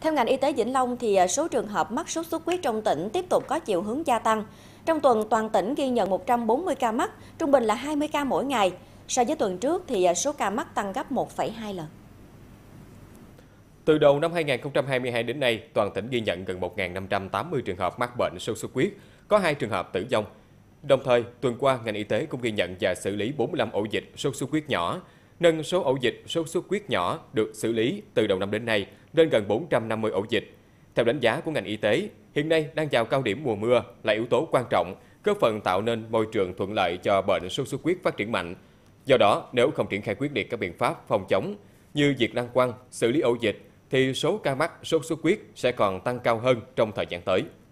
Theo ngành y tế Vĩnh Long thì à, số trường hợp mắc sốt xuất huyết trong tỉnh tiếp tục có chiều hướng gia tăng. Trong tuần toàn tỉnh ghi nhận 140 ca mắc, trung bình là 20 ca mỗi ngày. So với tuần trước thì à, số ca mắc tăng gấp 1,2 lần. Từ đầu năm 2022 đến nay, toàn tỉnh ghi nhận gần 1.580 trường hợp mắc bệnh sốt xuất huyết, có 2 trường hợp tử vong. Đồng thời, tuần qua, ngành y tế cũng ghi nhận và xử lý 45 ổ dịch sốt xuất huyết nhỏ, nâng số ổ dịch sốt xuất huyết nhỏ được xử lý từ đầu năm đến nay lên gần 450 ổ dịch. Theo đánh giá của ngành y tế, hiện nay đang vào cao điểm mùa mưa là yếu tố quan trọng, góp phần tạo nên môi trường thuận lợi cho bệnh sốt xuất huyết phát triển mạnh. Do đó, nếu không triển khai quyết liệt các biện pháp phòng chống như việc đăng quăng, xử lý ổ dịch, thì số ca mắc sốt xuất huyết sẽ còn tăng cao hơn trong thời gian tới.